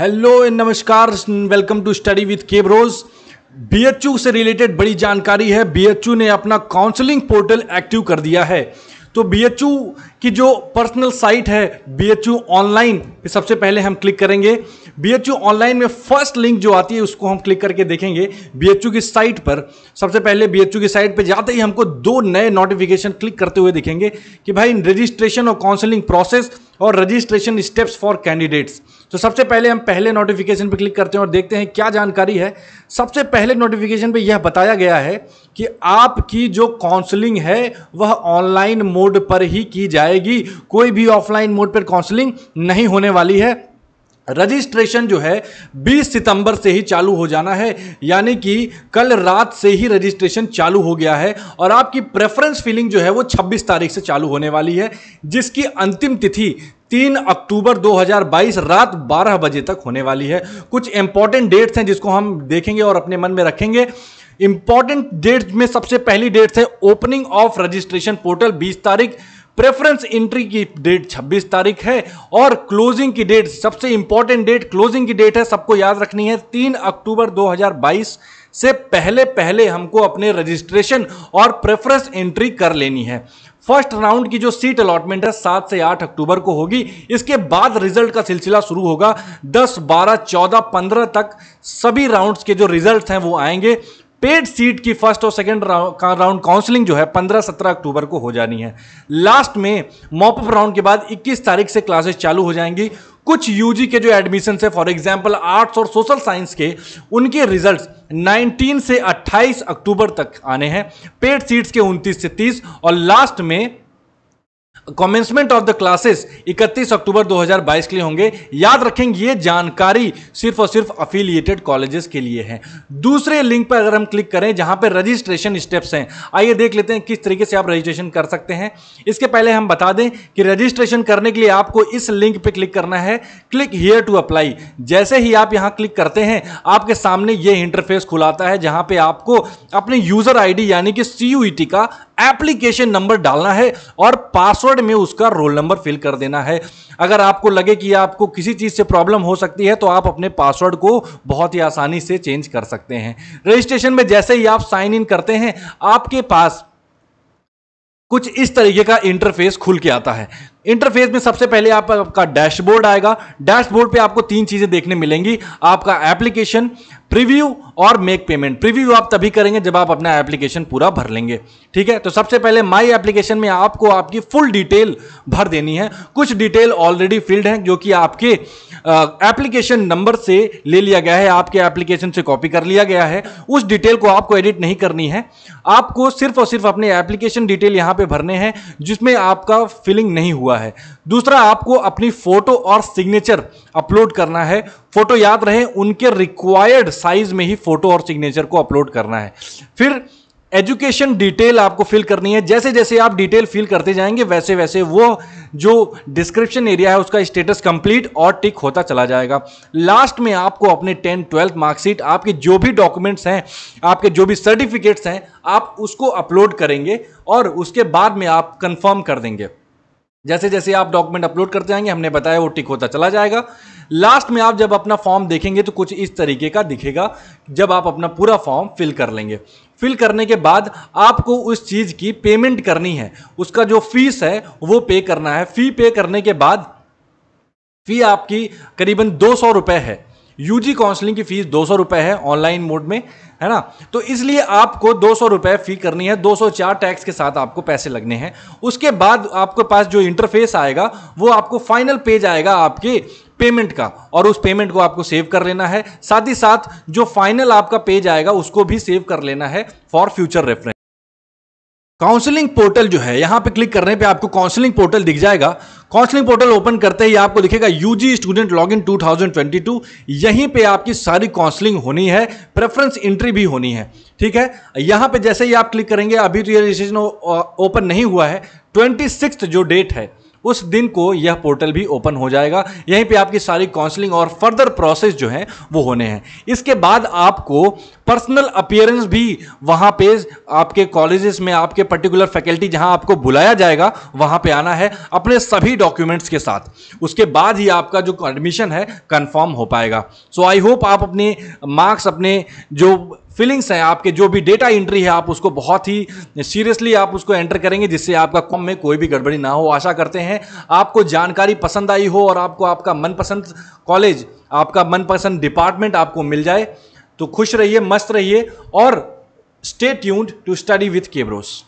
hello and नमस्कार welcome to study with केबरोज BHU से रिलेटेड बड़ी जानकारी है बीएचयू ने अपना काउंसलिंग पोर्टल एक्टिव कर दिया है तो बीएचयू की जो पर्सनल साइट है बीएचयू ऑनलाइन पे सबसे पहले हम क्लिक करेंगे बीएचयू ऑनलाइन में फर्स्ट लिंक जो आती है उसको हम क्लिक करके देखेंगे बीएचयू की साइट पर सबसे पहले बीएचयू की साइट पर जाते ही हमको दो नए नोटिफिकेशन क्लिक करते हुए दिखेंगे कि भाई रजिस्ट्रेशन और काउंसलिंग प्रोसेस और रजिस्ट्रेशन स्टेप्स फॉर कैंडिडेट्स तो सबसे पहले हम पहले नोटिफिकेशन पर क्लिक करते हैं और देखते हैं क्या जानकारी है सबसे पहले नोटिफिकेशन पर यह बताया गया है कि आपकी जो काउंसलिंग है वह ऑनलाइन मोड पर ही की जाएगी कोई भी ऑफलाइन मोड पर काउंसलिंग नहीं होने वाली है रजिस्ट्रेशन जो है 20 सितंबर से ही चालू हो जाना है यानी कि कल रात से ही रजिस्ट्रेशन चालू हो गया है और आपकी प्रेफरेंस फिलिंग जो है वो 26 तारीख से चालू होने वाली है जिसकी अंतिम तिथि तीन अक्टूबर 2022 रात 12 बजे तक होने वाली है कुछ इंपॉर्टेंट डेट्स हैं जिसको हम देखेंगे और अपने मन में रखेंगे इंपॉर्टेंट डेट्स में सबसे पहली डेट है ओपनिंग ऑफ रजिस्ट्रेशन पोर्टल 20 तारीख प्रेफरेंस एंट्री की डेट 26 तारीख है और क्लोजिंग की डेट सबसे इंपॉर्टेंट डेट क्लोजिंग की डेट है सबको याद रखनी है 3 अक्टूबर 2022 से पहले पहले हमको अपने रजिस्ट्रेशन और प्रेफरेंस एंट्री कर लेनी है फर्स्ट राउंड की जो सीट अलॉटमेंट है सात से आठ अक्टूबर को होगी इसके बाद रिजल्ट का सिलसिला शुरू होगा दस बारह चौदह पंद्रह तक सभी राउंड्स के जो रिजल्ट हैं वो आएंगे पेड सीट की फर्स्ट और सेकेंड राउंड काउंसलिंग जो है 15-17 अक्टूबर को हो जानी है लास्ट में मॉपअप राउंड के बाद 21 तारीख से क्लासेस चालू हो जाएंगी कुछ यूजी के जो एडमिशन है फॉर एग्जाम्पल आर्ट्स और सोशल साइंस के उनके रिजल्ट 19 से 28 अक्टूबर तक आने हैं पेड सीट्स के 29 से 30 और लास्ट में commencement of the classes 31 October 2022 के लिए होंगे याद रखेंगे ये जानकारी सिर्फ और सिर्फ अफिलिएटेड कॉलेजेस के लिए है दूसरे लिंक पर अगर हम क्लिक करें जहां पर रजिस्ट्रेशन स्टेप्स हैं आइए देख लेते हैं किस तरीके से आप रजिस्ट्रेशन कर सकते हैं इसके पहले हम बता दें कि रजिस्ट्रेशन करने के लिए आपको इस लिंक पर क्लिक करना है क्लिक हियर टू अप्लाई जैसे ही आप यहाँ क्लिक करते हैं आपके सामने ये इंटरफेस खुलाता है जहाँ पर आपको अपने यूजर आई यानी कि सी e का एप्लीकेशन नंबर डालना है और पासवर्ड में उसका रोल नंबर फिल कर देना है अगर आपको लगे कि आपको किसी चीज़ से प्रॉब्लम हो सकती है तो आप अपने पासवर्ड को बहुत ही आसानी से चेंज कर सकते हैं रजिस्ट्रेशन में जैसे ही आप साइन इन करते हैं आपके पास कुछ इस तरीके का इंटरफेस खुल के आता है इंटरफेस में सबसे पहले आप, आपका डैशबोर्ड आएगा डैशबोर्ड पे आपको तीन चीज़ें देखने मिलेंगी आपका एप्लीकेशन प्रीव्यू और मेक पेमेंट प्रीव्यू आप तभी करेंगे जब आप अपना एप्लीकेशन पूरा भर लेंगे ठीक है तो सबसे पहले माई एप्लीकेशन में आपको आपकी फुल डिटेल भर देनी है कुछ डिटेल ऑलरेडी फिल्ड है जो कि आपके एप्लीकेशन नंबर से ले लिया गया है आपके एप्लीकेशन से कॉपी कर लिया गया है उस डिटेल को आपको एडिट नहीं करनी है आपको सिर्फ और सिर्फ अपने एप्लीकेशन डिटेल यहाँ पे भरने हैं जिसमें आपका फिलिंग नहीं हुआ है दूसरा आपको अपनी फोटो और सिग्नेचर अपलोड करना है फोटो याद रहे उनके रिक्वायर्ड साइज में ही फोटो और सिग्नेचर को अपलोड करना है फिर एजुकेशन डिटेल आपको फिल करनी है जैसे जैसे आप डिटेल फिल करते जाएंगे वैसे वैसे वो जो डिस्क्रिप्शन एरिया है उसका स्टेटस कंप्लीट और टिक होता चला जाएगा लास्ट में आपको अपने टेन ट्वेल्थ मार्कशीट आपके जो भी डॉक्यूमेंट्स हैं आपके जो भी सर्टिफिकेट्स हैं आप उसको अपलोड करेंगे और उसके बाद में आप कंफर्म कर देंगे जैसे जैसे आप डॉक्यूमेंट अपलोड करते जाएंगे हमने बताया वो टिक होता चला जाएगा लास्ट में आप जब अपना फॉर्म देखेंगे तो कुछ इस तरीके का दिखेगा जब आप अपना पूरा फॉर्म फिल कर लेंगे फिल करने के बाद आपको उस चीज़ की पेमेंट करनी है उसका जो फीस है वो पे करना है फी पे करने के बाद फी आपकी करीबन दो सौ रुपए है यूजी काउंसलिंग की फीस दो सौ रुपए है ऑनलाइन मोड में है ना तो इसलिए आपको दो सौ रुपए फी करनी है दो सौ चार टैक्स के साथ आपको पैसे लगने हैं उसके बाद आपके पास जो इंटरफेस आएगा वो आपको फाइनल पेज आएगा आपके पेमेंट का और उस पेमेंट को आपको सेव कर लेना है साथ ही साथ जो फाइनल आपका पेज आएगा उसको भी सेव कर लेना है for future reference counselling portal जो है यहां पे क्लिक करने पे आपको काउंसलिंग पोर्टल दिख जाएगा काउंसलिंग पोर्टल ओपन करते ही आपको दिखेगा UG student log in to यहीं पे आपकी सारी काउंसलिंग होनी है प्रेफरेंस एंट्री भी होनी है ठीक है यहां पे जैसे ही आप क्लिक करेंगे अभी तो ये रजिस्ट्रेशन ओपन नहीं हुआ है ट्वेंटी जो डेट है उस दिन को यह पोर्टल भी ओपन हो जाएगा यहीं पे आपकी सारी काउंसलिंग और फर्दर प्रोसेस जो है वो होने हैं इसके बाद आपको पर्सनल अपियरेंस भी वहाँ पे आपके कॉलेजेस में आपके पर्टिकुलर फैकल्टी जहाँ आपको बुलाया जाएगा वहाँ पे आना है अपने सभी डॉक्यूमेंट्स के साथ उसके बाद ही आपका जो एडमिशन है कंफर्म हो पाएगा सो आई होप आप अपने मार्क्स अपने जो फीलिंग्स हैं आपके जो भी डेटा एंट्री है आप उसको बहुत ही सीरियसली आप उसको एंटर करेंगे जिससे आपका कम में कोई भी गड़बड़ी ना हो आशा करते हैं आपको जानकारी पसंद आई हो और आपको आपका मनपसंद कॉलेज आपका मनपसंद डिपार्टमेंट आपको मिल जाए तो खुश रहिए मस्त रहिए और stay tuned to study with केब्रोस